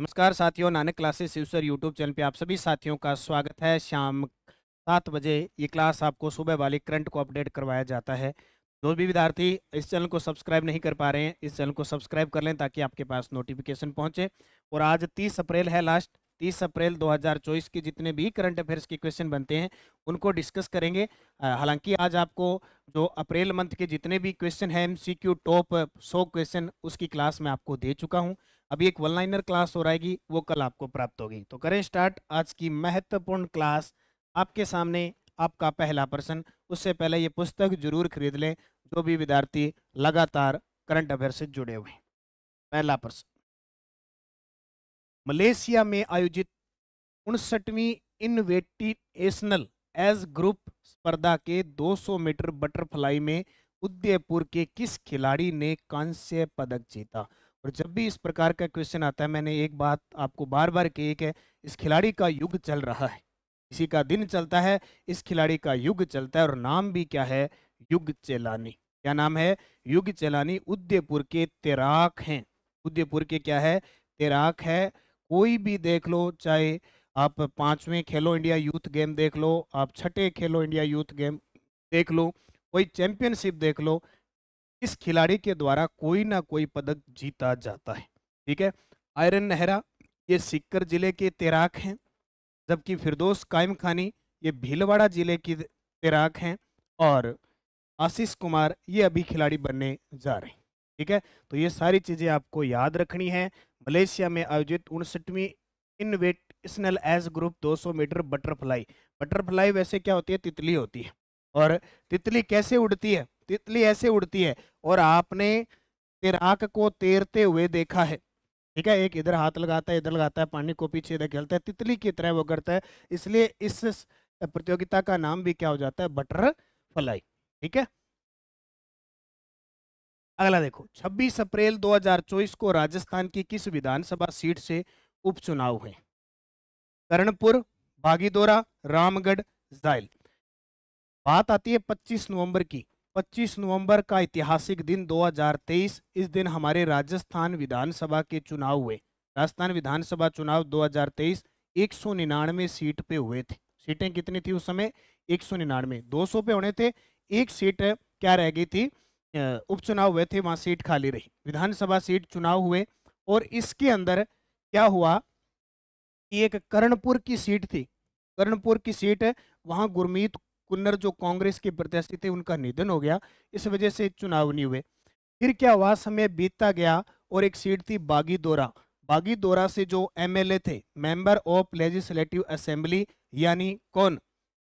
नमस्कार साथियों नानक क्लासेस यूसर यूट्यूब चैनल पे आप सभी साथियों का स्वागत है शाम सात बजे ये क्लास आपको सुबह वाले करंट को अपडेट करवाया जाता है जो भी विद्यार्थी इस चैनल को सब्सक्राइब नहीं कर पा रहे हैं इस चैनल को सब्सक्राइब कर लें ताकि आपके पास नोटिफिकेशन पहुँचे और आज तीस अप्रैल है लास्ट तीस अप्रैल दो के जितने भी करंट अफेयर्स के क्वेश्चन बनते हैं उनको डिस्कस करेंगे हालांकि आज आपको जो अप्रैल मंथ के जितने भी क्वेश्चन हैं एम टॉप सौ क्वेश्चन उसकी क्लास मैं आपको दे चुका हूँ अभी एक वन लाइनर क्लास हो रहेगी वो कल आपको प्राप्त होगी तो करें स्टार्ट आज की महत्वपूर्ण क्लास आपके सामने आपका पहला प्रश्न उससे पहले ये पुस्तक जरूर खरीद लें जो भी विद्यार्थी लगातार करंट अफेयर से जुड़े हुए हैं पहला प्रश्न मलेशिया में आयोजित उनसठवीं इनवेटिशनल एज ग्रुप स्पर्धा के 200 मीटर बटरफ्लाई में उदयपुर के किस खिलाड़ी ने कांस्य पदक जीता और जब भी इस प्रकार का क्वेश्चन आता है मैंने एक बात आपको बार बार कही है इस खिलाड़ी का युग चल रहा है इसी का दिन चलता है इस खिलाड़ी का युग चलता है और नाम भी क्या है युग चेलानी क्या नाम है युग चेलानी उदयपुर के तैराक हैं उदयपुर के क्या है तैराक है कोई भी देख लो चाहे आप पाँचवें खेलो इंडिया यूथ गेम देख लो आप छठे खेलो इंडिया यूथ गेम देख लो कोई चैंपियनशिप देख लो इस खिलाड़ी के द्वारा कोई ना कोई पदक जीता जाता है ठीक है आयरन नेहरा ये सिक्कर जिले के तैराक हैं जबकि फिरदोस कायम खानी ये भीलवाड़ा जिले की तैराक हैं और आशीष कुमार ये अभी खिलाड़ी बनने जा रहे हैं ठीक है तो ये सारी चीज़ें आपको याद रखनी है मलेशिया में आयोजित उनसठवीं invitational age group 200 metre butterfly butterfly वैसे क्या होती है तितली होती है और तितली कैसे उड़ती है तितली ऐसे उड़ती है और आपने तैराक को तैरते हुए देखा है ठीक है एक इधर हाथ लगाता है इधर लगाता है पानी को पीछे इधर खेलता है तितली की तरह वो करता है इसलिए इस प्रतियोगिता का नाम भी क्या हो जाता है बटर फ्लाई ठीक है अगला देखो 26 अप्रैल 2024 को राजस्थान की किस विधानसभा सीट से उपचुनाव हुए कर्णपुर भागीदोरा रामगढ़ जायल बात आती है 25 नवंबर की 25 नवंबर का ऐतिहासिक दिन 2023 इस दिन हमारे राजस्थान विधानसभा के चुनाव हुए राजस्थान विधानसभा चुनाव 2023 एक सौ निन्यानवे सीट पे हुए थे सीटें कितनी थी उस समय एक सौ निन्यानवे दो सौ पे होने थे एक सीट क्या रह गई थी उपचुनाव हुए थे वहाँ सीट खाली रही विधानसभा सीट चुनाव हुए और इसके अंदर क्या हुआ कि एक कर्णपुर की सीट थी कर्णपुर की सीट वहाँ गुरमीत कुन्नर जो कांग्रेस के प्रत्याशी थे उनका निधन हो गया इस वजह से चुनाव नहीं हुए फिर क्या हुआ समय बीतता गया और एक सीट थी बागी दौरा बागी दौरा से जो एमएलए थे मेंबर ऑफ लेजिस्लेटिव असेंबली यानी कौन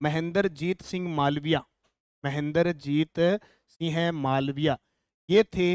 महेंद्र जीत सिंह मालविया महेंद्र जीत सिंह मालविया ये थे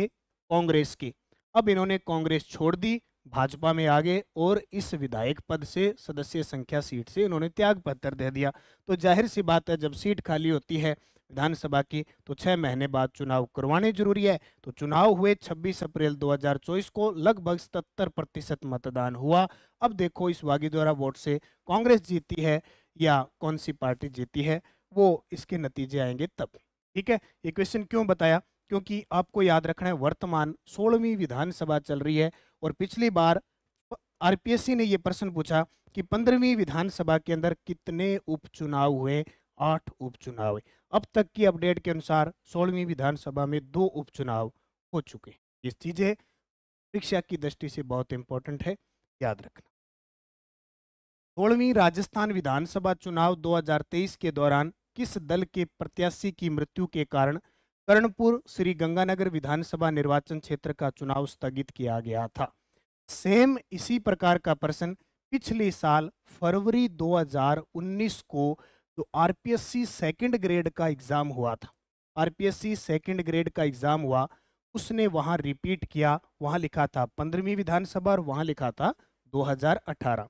कांग्रेस के अब इन्होंने कांग्रेस छोड़ दी भाजपा में आ गए और इस विधायक पद से सदस्य संख्या सीट से इन्होंने त्याग पत्र दे दिया तो जाहिर सी बात है जब सीट खाली होती है विधानसभा की तो छः महीने बाद चुनाव करवाने जरूरी है तो चुनाव हुए 26 अप्रैल 2024 को लगभग 77 प्रतिशत मतदान हुआ अब देखो इस वागी द्वारा वोट से कांग्रेस जीती है या कौन सी पार्टी जीती है वो इसके नतीजे आएंगे तब ठीक है ये क्वेश्चन क्यों बताया क्योंकि आपको याद रखना है वर्तमान सोलहवीं विधानसभा चल रही है और पिछली बार आरपीएससी ने ये प्रश्न पूछा कि पंद्रहवीं विधानसभा के अंदर कितने उपचुनाव हुए आठ उपचुनाव अब तक की अपडेट के अनुसार सोलहवीं विधानसभा में दो उपचुनाव हो चुके ये चीज़ें परीक्षा की दृष्टि से बहुत इंपॉर्टेंट है याद रखना सोलहवीं राजस्थान विधानसभा चुनाव 2023 के दौरान किस दल के प्रत्याशी की मृत्यु के कारण कर्णपुर श्री गंगानगर विधानसभा निर्वाचन क्षेत्र का चुनाव स्थगित किया गया था सेम इसी प्रकार का प्रश्न पिछले साल फरवरी 2019 को जो आरपीएससी सेकंड ग्रेड का एग्ज़ाम हुआ था आरपीएससी सेकंड ग्रेड का एग्ज़ाम हुआ उसने वहाँ रिपीट किया वहाँ लिखा था पंद्रहवीं विधानसभा और वहां लिखा था 2018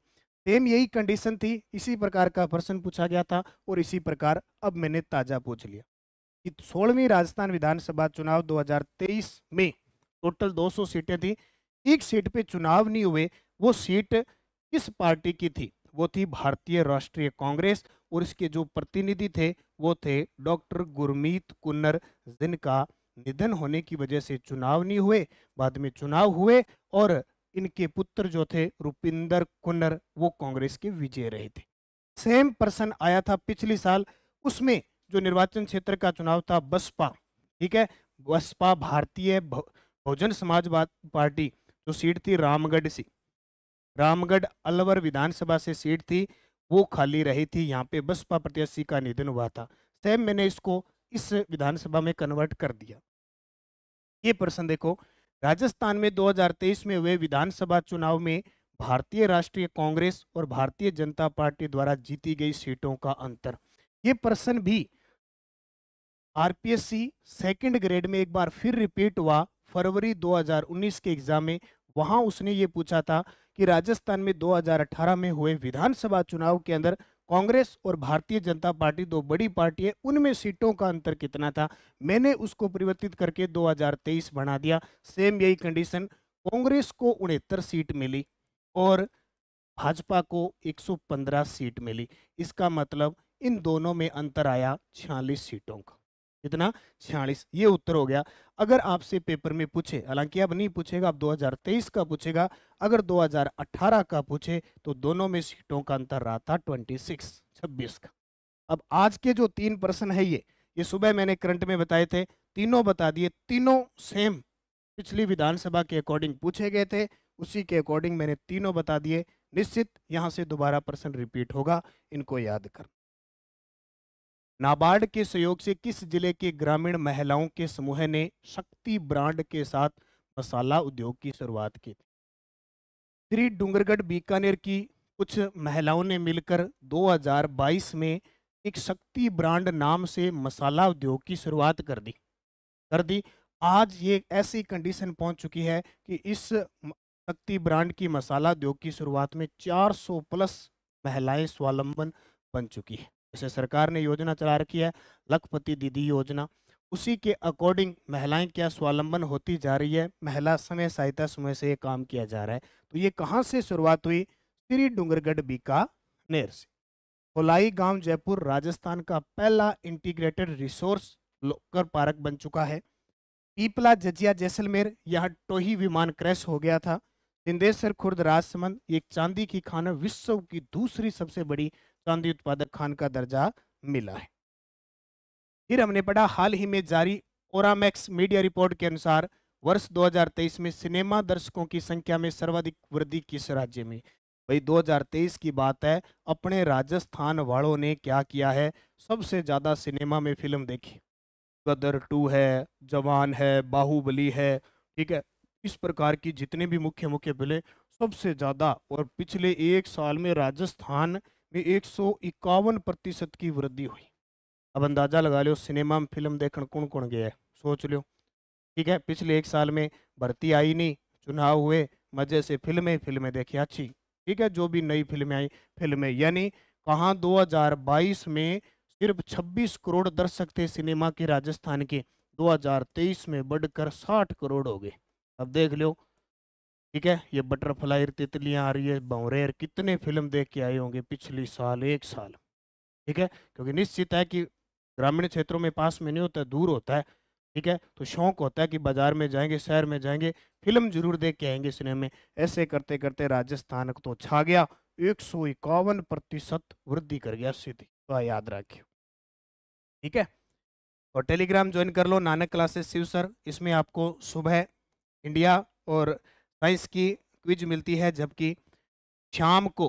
सेम यही कंडीशन थी इसी प्रकार का प्रश्न पूछा गया था और इसी प्रकार अब मैंने ताज़ा पूछ लिया कि सोलहवीं राजस्थान विधानसभा चुनाव 2023 में टोटल 200 सीटें थी एक सीट पे चुनाव नहीं हुए वो सीट किस पार्टी की थी वो थी भारतीय राष्ट्रीय कांग्रेस और इसके जो प्रतिनिधि थे वो थे डॉक्टर गुरमीत कुन्नर जिनका निधन होने की वजह से चुनाव नहीं हुए बाद में चुनाव हुए और इनके पुत्र जो थे रुपिंदर कुन्नर वो कांग्रेस के विजय रहे थे सेम पर्सन आया था पिछले साल उसमें जो निर्वाचन क्षेत्र का चुनाव था बसपा ठीक है बसपा भारतीय बहुजन समाजवाद पार्टी जो सीट थी रामगढ़ से रामगढ़ अलवर विधानसभा से सीट थी वो खाली रही थी यहाँ पे बसपा प्रत्याशी का निधन हुआ था सेम मैंने इसको इस विधानसभा में कन्वर्ट कर दिया ये प्रश्न देखो राजस्थान में 2023 में हुए विधानसभा चुनाव में भारतीय राष्ट्रीय कांग्रेस और भारतीय जनता पार्टी द्वारा जीती गई सीटों का अंतर ये प्रश्न भी आरपीएससी सेकंड ग्रेड में एक बार फिर रिपीट हुआ फरवरी 2019 के एग्जाम में वहां उसने ये पूछा था कि राजस्थान में 2018 में हुए विधानसभा चुनाव के अंदर कांग्रेस और भारतीय जनता पार्टी दो बड़ी पार्टी है उनमें सीटों का अंतर कितना था मैंने उसको परिवर्तित करके 2023 बना दिया सेम यही कंडीशन कांग्रेस को उनहत्तर सीट मिली और भाजपा को 115 सीट मिली इसका मतलब इन दोनों में अंतर आया छियालीस सीटों का इतना छियालीस ये उत्तर हो गया अगर आपसे पेपर में पूछे हालांकि अब नहीं पूछेगा अब 2023 का पूछेगा अगर 2018 का पूछे तो दोनों में सीटों का अंतर रहा था 26 26 का अब आज के जो तीन प्रश्न है ये ये सुबह मैंने करंट में बताए थे तीनों बता दिए तीनों सेम पिछली विधानसभा के अकॉर्डिंग पूछे गए थे उसी के अकॉर्डिंग मैंने तीनों बता दिए निश्चित यहाँ से दोबारा प्रश्न रिपीट होगा इनको याद करना नाबार्ड के सहयोग से किस जिले के ग्रामीण महिलाओं के समूह ने शक्ति ब्रांड के साथ मसाला उद्योग की शुरुआत की थी श्री डूंगरगढ़ बीकानेर की कुछ महिलाओं ने मिलकर 2022 में एक शक्ति ब्रांड नाम से मसाला उद्योग की शुरुआत कर दी कर दी आज ये ऐसी कंडीशन पहुंच चुकी है कि इस शक्ति ब्रांड की मसाला उद्योग की शुरुआत में 400 प्लस महिलाएं स्वावलंबन बन चुकी है जैसे सरकार ने योजना चला रखी है लखपति दीदी योजना उसी के अकॉर्डिंग महिलाएं क्या स्वावलंबन होती जा रही है महिला समय सहायता समय से ये काम किया जा रहा है तो ये कहाँ से शुरुआत हुई श्री डूंगरगढ़ बीकानेर से होलाई गांव जयपुर राजस्थान का पहला इंटीग्रेटेड रिसोर्स लोकर पार्क बन चुका है पीपला जजिया जैसलमेर यहाँ टोही विमान क्रैश हो गया था सिंधेश्वर खुर्द राजसमंद एक चांदी की खान विश्व की दूसरी सबसे बड़ी चांदी उत्पादक खान का दर्जा मिला है फिर हमने पढ़ा हाल ही में जारी ओरामैक्स मीडिया रिपोर्ट के अनुसार वर्ष 2023 में सिनेमा दर्शकों की संख्या में सर्वाधिक वृद्धि किस राज्य में भाई 2023 की बात है अपने राजस्थान वालों ने क्या किया है सबसे ज़्यादा सिनेमा में फिल्म देखी गदर टू है जवान है बाहुबली है ठीक है इस प्रकार की जितने भी मुख्य मुख्य फिल्में सबसे ज़्यादा और पिछले एक साल में राजस्थान में एक सौ इक्यावन प्रतिशत की वृद्धि हुई अब अंदाज़ा लगा लियो सिनेमा में फिल्म देखने कौन कौन गया है सोच लियो ठीक है पिछले एक साल में भर्ती आई नहीं चुनाव हुए मज़े से फिल्में फिल्में देखी अच्छी ठीक है जो भी नई फिल्में आई फिल्में यानी कहाँ 2022 में सिर्फ 26 करोड़ दर्शक थे सिनेमा के राजस्थान के 2023 में बढ़कर 60 करोड़ हो गए अब देख लियो ठीक है ये बटरफ्लाई तितलियाँ आ रही है भंवरेर कितने फिल्म देख के आए होंगे पिछले साल एक साल ठीक है क्योंकि निश्चित है कि ग्रामीण क्षेत्रों में पास में नहीं होता दूर होता है ठीक है तो शौक होता है कि बाजार में जाएंगे शहर में जाएंगे फिल्म जरूर देख के आएंगे सिनेमा में ऐसे करते करते राजस्थान तो छा गया एक सौ इक्यावन प्रतिशत वृद्धि कर गया स्थिति तो याद रखियो ठीक है और टेलीग्राम ज्वाइन कर लो नानक क्लासेस शिव सर इसमें आपको सुबह इंडिया और साइंस की क्विज मिलती है जबकि शाम को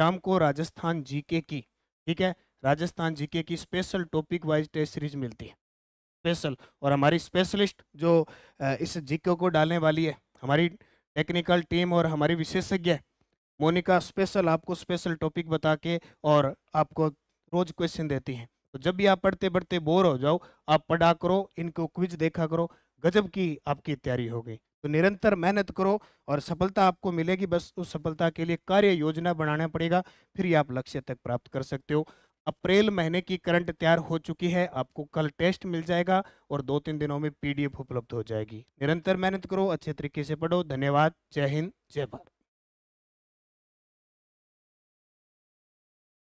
शाम को राजस्थान जीके की ठीक है राजस्थान जीके की special topic wise test series मिलती है स्पेशल और हमारी स्पेशलिस्ट जो इस जीके को डालने वाली है हमारी टेक्निकल टीम और हमारी विशेषज्ञ मोनिका स्पेशल आपको स्पेशल टॉपिक बता के और आपको रोज क्वेश्चन देती हैं तो जब भी आप पढ़ते पढ़ते बोर हो जाओ आप पढ़ा करो इनको क्विज देखा करो गजब की आपकी तैयारी हो गई तो निरंतर मेहनत करो और सफलता आपको मिलेगी बस उस सफलता के लिए कार्य योजना बनाना पड़ेगा फिर ही आप लक्ष्य तक प्राप्त कर सकते हो अप्रैल महीने की करंट तैयार हो चुकी है आपको कल टेस्ट मिल जाएगा और दो तीन दिनों में पीडीएफ उपलब्ध हो जाएगी निरंतर मेहनत करो अच्छे तरीके से पढ़ो धन्यवाद जय हिंद जय भारत